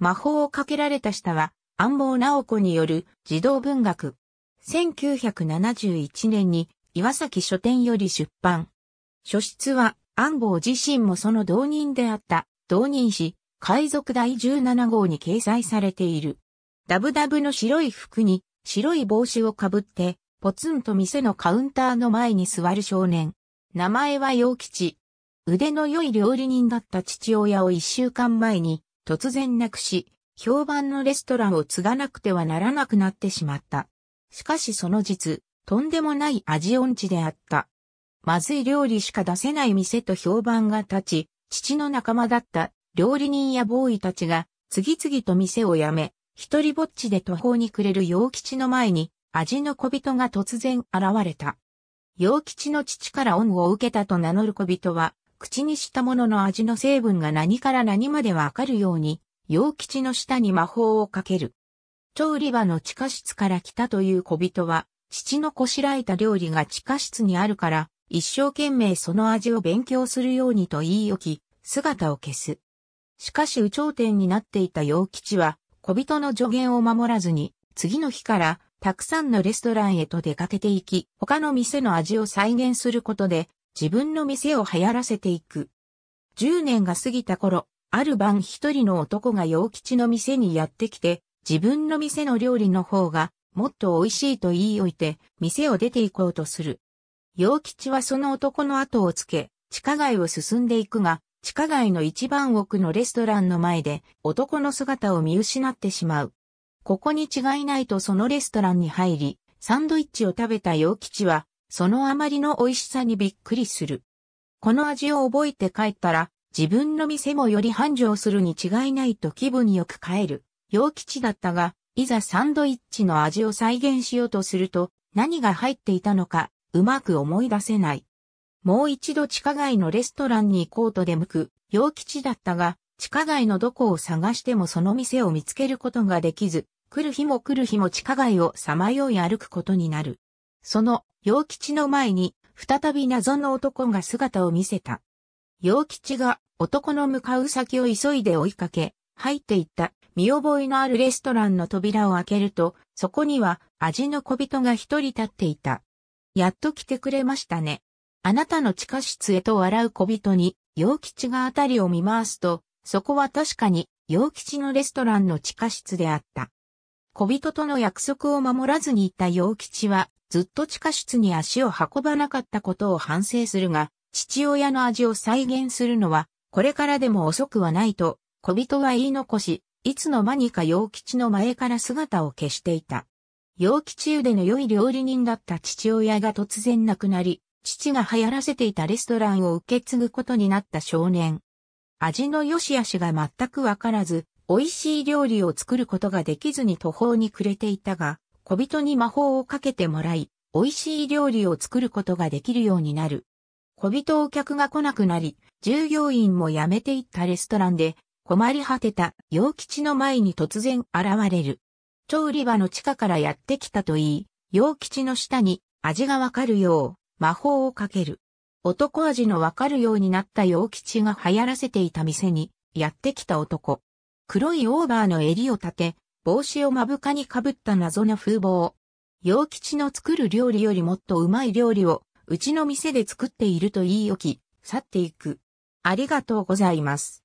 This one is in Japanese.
魔法をかけられた下は、安房直子による児童文学。1971年に岩崎書店より出版。書室は安房自身もその同人であった同人誌海賊第17号に掲載されている。ダブダブの白い服に白い帽子をかぶってポツンと店のカウンターの前に座る少年。名前は陽吉。腕の良い料理人だった父親を一週間前に突然なくし、評判のレストランを継がなくてはならなくなってしまった。しかしその実、とんでもない味音痴であった。まずい料理しか出せない店と評判が立ち、父の仲間だった料理人やボーイたちが次々と店を辞め、一人ぼっちで途方に暮れる洋吉の前に味の小人が突然現れた。洋吉の父から恩を受けたと名乗る小人は口にしたものの味の成分が何から何までわかるように、洋吉の下に魔法をかける。調理場の地下室から来たという小人は、父のこしらえた料理が地下室にあるから、一生懸命その味を勉強するようにと言い置き、姿を消す。しかし、有頂天になっていた陽吉は、小人の助言を守らずに、次の日から、たくさんのレストランへと出かけていき、他の店の味を再現することで、自分の店を流行らせていく。10年が過ぎた頃、ある晩一人の男が陽吉の店にやってきて、自分の店の料理の方がもっと美味しいと言い置いて、店を出て行こうとする。陽吉はその男の後をつけ、地下街を進んでいくが、地下街の一番奥のレストランの前で男の姿を見失ってしまう。ここに違いないとそのレストランに入り、サンドイッチを食べた陽吉はそのあまりの美味しさにびっくりする。この味を覚えて帰ったら、自分の店もより繁盛するに違いないと気分よく帰る。陽吉だったが、いざサンドイッチの味を再現しようとすると、何が入っていたのか、うまく思い出せない。もう一度地下街のレストランに行こうと出向く、陽吉だったが、地下街のどこを探してもその店を見つけることができず、来る日も来る日も地下街をさまよい歩くことになる。その陽吉の前に、再び謎の男が姿を見せた。陽吉が男の向かう先を急いで追いかけ、入っていった見覚えのあるレストランの扉を開けると、そこには味の小人が一人立っていた。やっと来てくれましたね。あなたの地下室へと笑う小人に、陽吉があたりを見回すと、そこは確かに、陽吉のレストランの地下室であった。小人との約束を守らずにいた陽吉は、ずっと地下室に足を運ばなかったことを反省するが、父親の味を再現するのは、これからでも遅くはないと、小人は言い残し、いつの間にか陽吉の前から姿を消していた。陽吉腕の良い料理人だった父親が突然亡くなり、父が流行らせていたレストランを受け継ぐことになった少年。味の良し悪しが全くわからず、美味しい料理を作ることができずに途方に暮れていたが、小人に魔法をかけてもらい、美味しい料理を作ることができるようになる。小人お客が来なくなり、従業員も辞めていったレストランで、困り果てた洋吉の前に突然現れる。調理場の地下からやってきたと言い、洋吉の下に味がわかるよう魔法をかける。男味のわかるようになった洋吉が流行らせていた店にやってきた男。黒いオーバーの襟を立て、帽子を目深にかぶった謎の風貌。陽吉の作る料理よりもっとうまい料理を、うちの店で作っていると言い置き、去っていく。ありがとうございます。